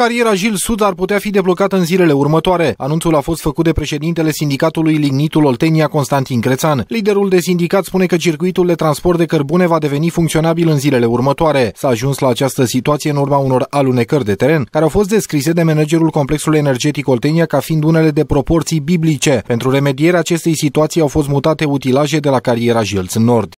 Cariera Gil Sud ar putea fi deblocată în zilele următoare. Anunțul a fost făcut de președintele sindicatului Lignitul Oltenia, Constantin Crețan. Liderul de sindicat spune că circuitul de transport de cărbune va deveni funcționabil în zilele următoare. S-a ajuns la această situație în urma unor alunecări de teren, care au fost descrise de managerul complexului energetic Oltenia ca fiind unele de proporții biblice. Pentru remedierea acestei situații au fost mutate utilaje de la cariera Gilț Nord.